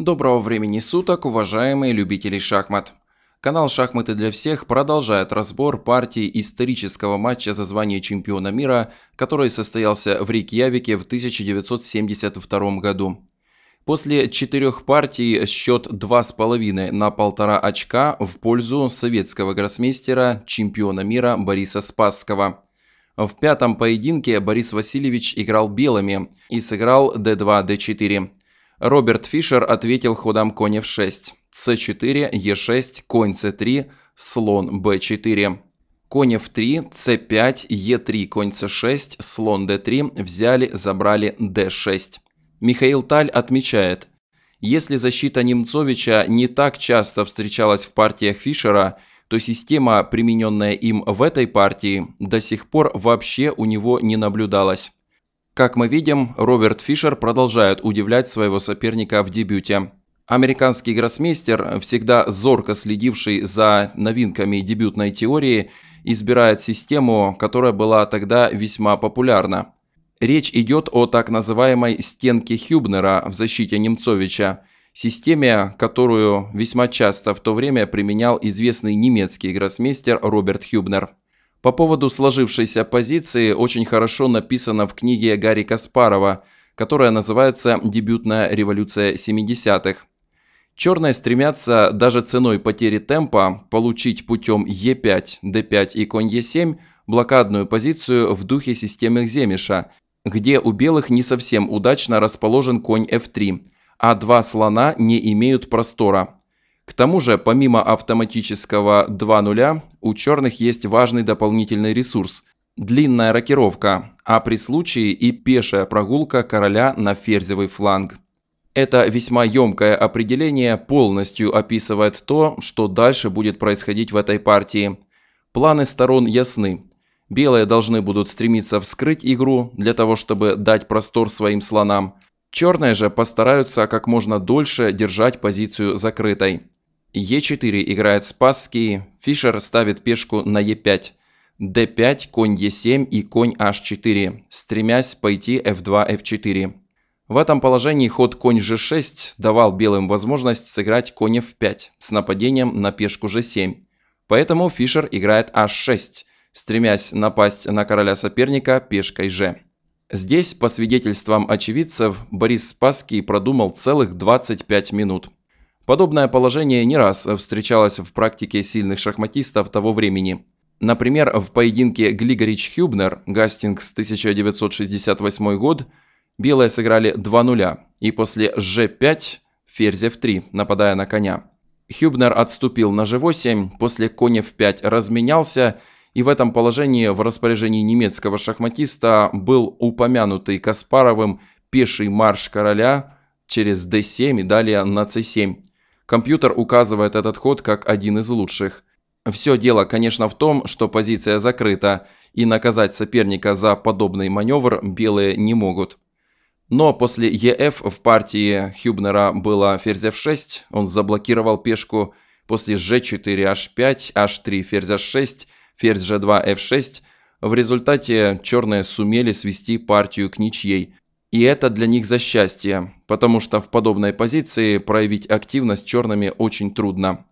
Доброго времени суток, уважаемые любители шахмат! Канал «Шахматы для всех» продолжает разбор партии исторического матча за звание чемпиона мира, который состоялся в Рейкьявике в 1972 году. После четырех партий счет 2,5 на полтора очка в пользу советского гроссмейстера, чемпиона мира Бориса Спасского – в пятом поединке Борис Васильевич играл белыми и сыграл d2, d4. Роберт Фишер ответил ходом коня в 6, c4, e6, конь c3, слон b4. Конь f3, c5, e3, конь c6, слон d3, взяли, забрали d6. Михаил Таль отмечает, если защита Немцовича не так часто встречалась в партиях Фишера, то система, примененная им в этой партии, до сих пор вообще у него не наблюдалась. Как мы видим, Роберт Фишер продолжает удивлять своего соперника в дебюте. Американский гроссмейстер, всегда зорко следивший за новинками дебютной теории, избирает систему, которая была тогда весьма популярна. Речь идет о так называемой «стенке Хюбнера» в защите Немцовича, системе, которую весьма часто в то время применял известный немецкий гроссмейстер Роберт Хюбнер – по поводу сложившейся позиции очень хорошо написано в книге Гарри Каспарова, которая называется «Дебютная революция 70-х». Черные стремятся даже ценой потери темпа получить путем Е5, Д5 и конь Е7 блокадную позицию в духе системы Земиша, где у белых не совсем удачно расположен конь F3, а два слона не имеют простора – к тому же, помимо автоматического 2.0, у черных есть важный дополнительный ресурс – длинная рокировка, а при случае и пешая прогулка короля на ферзевый фланг. Это весьма емкое определение полностью описывает то, что дальше будет происходить в этой партии. Планы сторон ясны. Белые должны будут стремиться вскрыть игру для того, чтобы дать простор своим слонам. Черные же постараются как можно дольше держать позицию закрытой. Е4 играет Спасский, Фишер ставит пешку на Е5. Д5, конь Е7 и конь H4, стремясь пойти F2, F4. В этом положении ход конь g6 давал белым возможность сыграть конь f5 с нападением на пешку g7. Поэтому Фишер играет h6, стремясь напасть на короля соперника пешкой g. Здесь, по свидетельствам очевидцев, Борис Спасский продумал целых 25 минут. Подобное положение не раз встречалось в практике сильных шахматистов того времени. Например, в поединке Глигорич хюбнер Гастингс 1968 год, белые сыграли 2-0 и после g5 ферзь f3, нападая на коня. Хюбнер отступил на g8, после коня f5 разменялся, и в этом положении в распоряжении немецкого шахматиста был упомянутый Каспаровым пеший марш короля через d7 и далее на c7. Компьютер указывает этот ход как один из лучших. Все дело, конечно, в том, что позиция закрыта, и наказать соперника за подобный маневр белые не могут. Но после ЕФ в партии Хюбнера было ферзь f6, он заблокировал пешку, после g4, h5, h3, ферзь h6, ферзь g2, f6. В результате черные сумели свести партию к ничьей – и это для них за счастье, потому что в подобной позиции проявить активность черными очень трудно.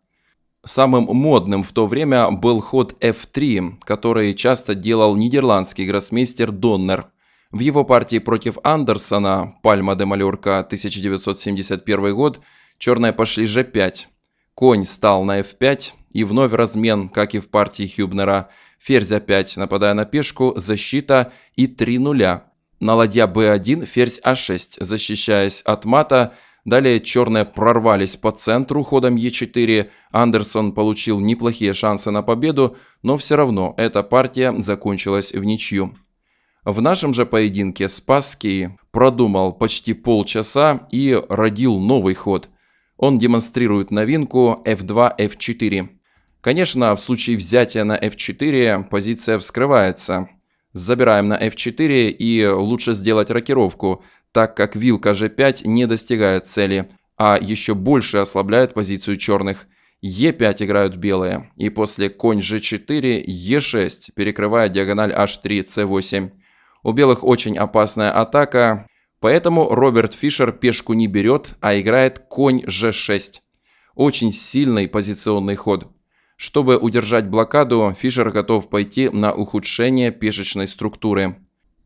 Самым модным в то время был ход F3, который часто делал нидерландский гроссмейстер Доннер. В его партии против Андерсона «Пальма де Малерка» 1971 год черные пошли G5. Конь стал на F5 и вновь размен, как и в партии Хюбнера. Ферзь a 5 нападая на пешку, защита и 3 нуля. На ладья b1 ферзь а 6 защищаясь от мата. Далее черные прорвались по центру ходом e4. Андерсон получил неплохие шансы на победу, но все равно эта партия закончилась в ничью. В нашем же поединке Спасский продумал почти полчаса и родил новый ход. Он демонстрирует новинку f2, f4. Конечно, в случае взятия на f4 позиция вскрывается, Забираем на f4 и лучше сделать рокировку, так как вилка g5 не достигает цели, а еще больше ослабляет позицию черных. e 5 играют белые, и после конь g4, e 6 перекрывая диагональ h3, c8. У белых очень опасная атака, поэтому Роберт Фишер пешку не берет, а играет конь g6. Очень сильный позиционный ход. Чтобы удержать блокаду, Фишер готов пойти на ухудшение пешечной структуры.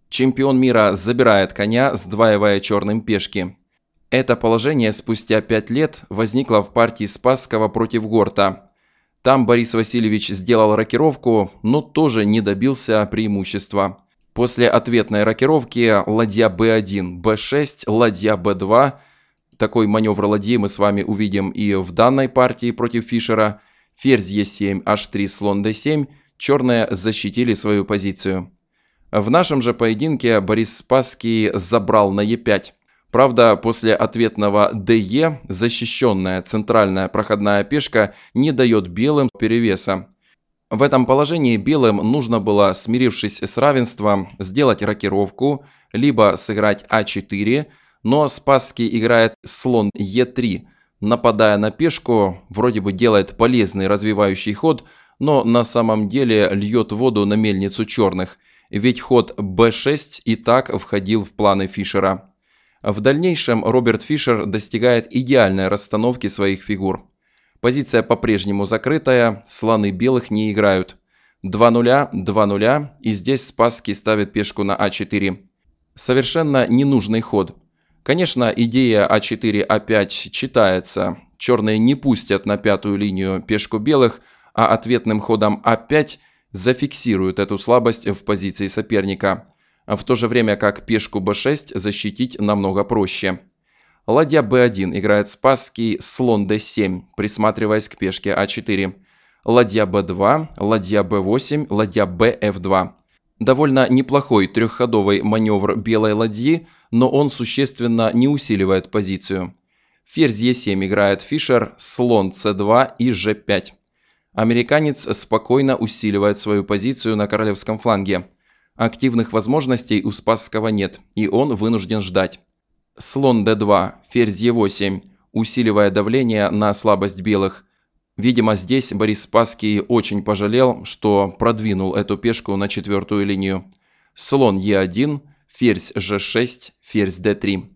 Чемпион мира забирает коня, сдваивая черным пешки. Это положение спустя 5 лет возникло в партии Спасского против Горта. Там Борис Васильевич сделал рокировку, но тоже не добился преимущества. После ответной рокировки ладья b1, b6, ладья b2. Такой маневр ладьи мы с вами увидим и в данной партии против Фишера – ферзь e7, h3, слон d7, черные защитили свою позицию. В нашем же поединке Борис Спасский забрал на e5. Правда, после ответного ДЕ защищенная центральная проходная пешка не дает белым перевеса. В этом положении белым нужно было, смирившись с равенством, сделать рокировку, либо сыграть А4, но Спасский играет слон Е3, нападая на пешку, вроде бы делает полезный развивающий ход, но на самом деле льет воду на мельницу черных, ведь ход b6 и так входил в планы Фишера. В дальнейшем Роберт Фишер достигает идеальной расстановки своих фигур. Позиция по-прежнему закрытая, слоны белых не играют. 2-0, 2-0, и здесь Спасский ставит пешку на а4. Совершенно ненужный ход – Конечно, идея А4, А5 читается. Черные не пустят на пятую линию пешку белых, а ответным ходом А5 зафиксируют эту слабость в позиции соперника. В то же время как пешку b6 защитить намного проще. Ладья b1 играет спасский слон d7, присматриваясь к пешке а4. Ладья b2, ладья b8, ладья bf2. Довольно неплохой трехходовый маневр белой ладьи, но он существенно не усиливает позицию. Ферзь Е7 играет Фишер, слон c 2 и g 5 Американец спокойно усиливает свою позицию на королевском фланге. Активных возможностей у Спасского нет, и он вынужден ждать. Слон d2, ферзь e8, усиливая давление на слабость белых, Видимо, здесь Борис Спасский очень пожалел, что продвинул эту пешку на четвертую линию. Слон Е1, ферзь Ж6, ферзь Д3.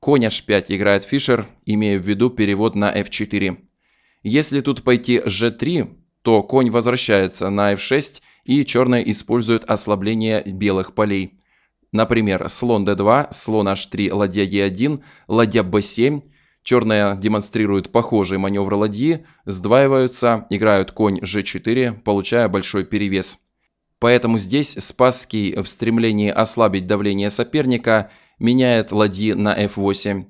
Конь H5 играет Фишер, имея в виду перевод на F4. Если тут пойти G3, то конь возвращается на F6 и черные используют ослабление белых полей. Например, слон D2, слон H3, ладья E1, ладья B7, Черные демонстрируют похожие маневр ладьи, сдваиваются, играют конь g4, получая большой перевес. Поэтому здесь Спасский в стремлении ослабить давление соперника меняет ладьи на f8.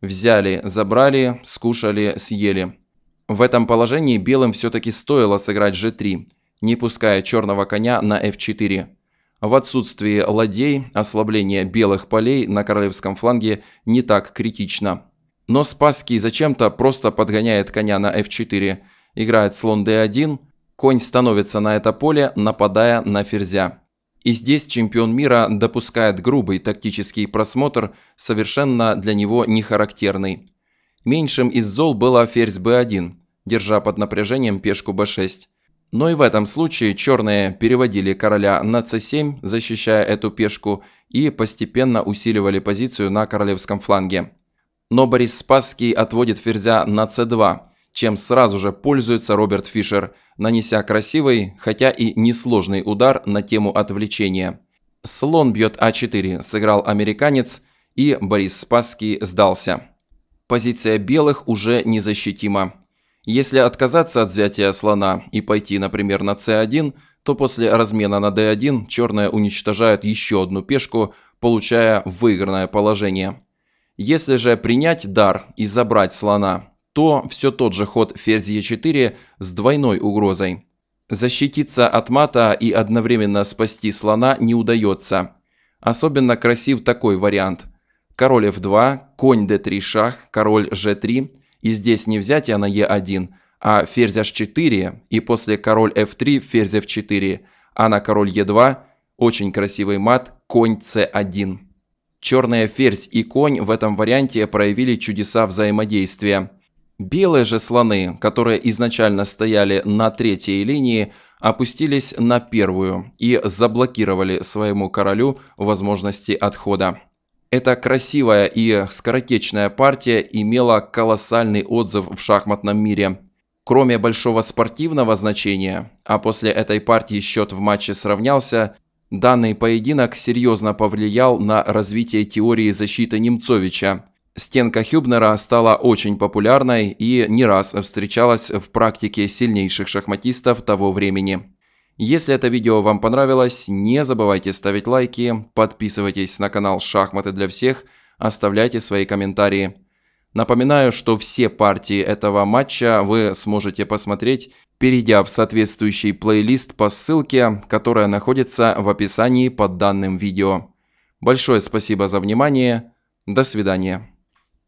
Взяли, забрали, скушали, съели. В этом положении белым все-таки стоило сыграть g3, не пуская черного коня на f4. В отсутствии ладей ослабление белых полей на королевском фланге не так критично. Но Спасский зачем-то просто подгоняет коня на f4, играет слон d1, конь становится на это поле, нападая на ферзя. И здесь чемпион мира допускает грубый тактический просмотр, совершенно для него не характерный. Меньшим из зол была ферзь b1, держа под напряжением пешку b6. Но и в этом случае черные переводили короля на c7, защищая эту пешку, и постепенно усиливали позицию на королевском фланге но Борис Спасский отводит ферзя на c2, чем сразу же пользуется Роберт Фишер, нанеся красивый, хотя и несложный удар на тему отвлечения. Слон бьет а4, сыграл американец, и Борис Спасский сдался. Позиция белых уже незащитима. Если отказаться от взятия слона и пойти, например, на c1, то после размена на d1 черные уничтожают еще одну пешку, получая выигранное положение. Если же принять дар и забрать слона, то все тот же ход ферзь Е4 с двойной угрозой. Защититься от мата и одновременно спасти слона не удается. Особенно красив такой вариант. Король F2, конь D3 шах, король G3. И здесь не взятие на E1, а ферзь H4 и после король F3 ферзь F4, а на король E2 очень красивый мат конь C1. Черная ферзь и конь в этом варианте проявили чудеса взаимодействия. Белые же слоны, которые изначально стояли на третьей линии, опустились на первую и заблокировали своему королю возможности отхода. Эта красивая и скоротечная партия имела колоссальный отзыв в шахматном мире. Кроме большого спортивного значения, а после этой партии счет в матче сравнялся, Данный поединок серьезно повлиял на развитие теории защиты Немцовича. Стенка Хюбнера стала очень популярной и не раз встречалась в практике сильнейших шахматистов того времени. Если это видео вам понравилось, не забывайте ставить лайки, подписывайтесь на канал «Шахматы для всех», оставляйте свои комментарии. Напоминаю, что все партии этого матча вы сможете посмотреть, перейдя в соответствующий плейлист по ссылке, которая находится в описании под данным видео. Большое спасибо за внимание. До свидания.